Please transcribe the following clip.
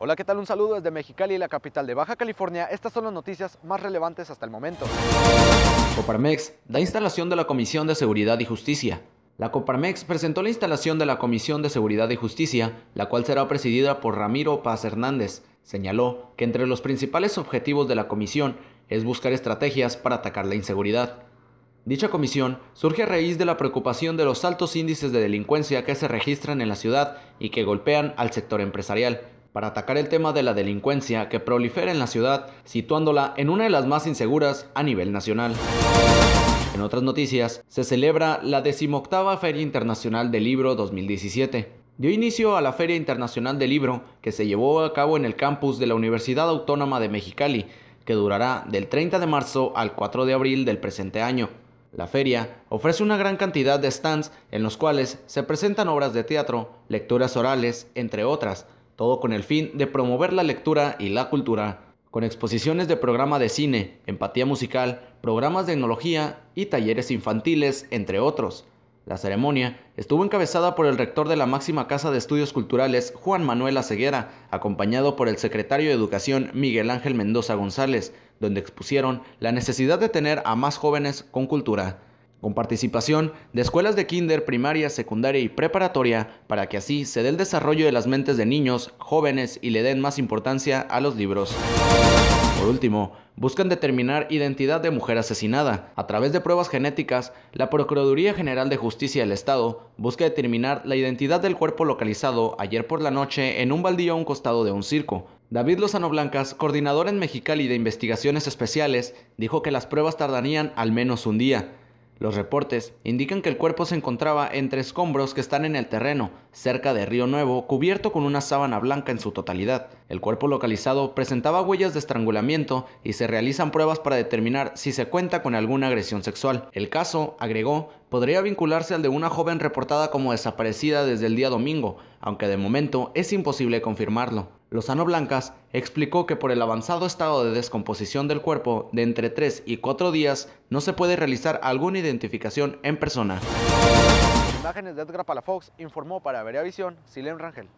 Hola, ¿qué tal? Un saludo desde Mexicali, la capital de Baja California. Estas son las noticias más relevantes hasta el momento. Coparmex da instalación de la Comisión de Seguridad y Justicia. La Coparmex presentó la instalación de la Comisión de Seguridad y Justicia, la cual será presidida por Ramiro Paz Hernández. Señaló que entre los principales objetivos de la comisión es buscar estrategias para atacar la inseguridad. Dicha comisión surge a raíz de la preocupación de los altos índices de delincuencia que se registran en la ciudad y que golpean al sector empresarial, para atacar el tema de la delincuencia que prolifera en la ciudad, situándola en una de las más inseguras a nivel nacional. En otras noticias, se celebra la decimoctava Feria Internacional del Libro 2017. Dio inicio a la Feria Internacional del Libro que se llevó a cabo en el campus de la Universidad Autónoma de Mexicali, que durará del 30 de marzo al 4 de abril del presente año. La feria ofrece una gran cantidad de stands en los cuales se presentan obras de teatro, lecturas orales, entre otras, todo con el fin de promover la lectura y la cultura, con exposiciones de programa de cine, empatía musical, programas de tecnología y talleres infantiles, entre otros. La ceremonia estuvo encabezada por el rector de la máxima Casa de Estudios Culturales, Juan Manuel Aceguera, acompañado por el secretario de Educación, Miguel Ángel Mendoza González, donde expusieron la necesidad de tener a más jóvenes con cultura con participación de escuelas de kinder, primaria, secundaria y preparatoria, para que así se dé el desarrollo de las mentes de niños, jóvenes y le den más importancia a los libros. Por último, buscan determinar identidad de mujer asesinada. A través de pruebas genéticas, la Procuraduría General de Justicia del Estado busca determinar la identidad del cuerpo localizado ayer por la noche en un baldío a un costado de un circo. David Lozano Blancas, coordinador en Mexicali de Investigaciones Especiales, dijo que las pruebas tardarían al menos un día, los reportes indican que el cuerpo se encontraba entre escombros que están en el terreno, cerca de Río Nuevo, cubierto con una sábana blanca en su totalidad. El cuerpo localizado presentaba huellas de estrangulamiento y se realizan pruebas para determinar si se cuenta con alguna agresión sexual. El caso, agregó, podría vincularse al de una joven reportada como desaparecida desde el día domingo, aunque de momento es imposible confirmarlo. Lozano Blancas explicó que por el avanzado estado de descomposición del cuerpo de entre 3 y 4 días no se puede realizar alguna identificación en persona. Imágenes de Edgar Palafox informó para Veria Visión Silen Rangel.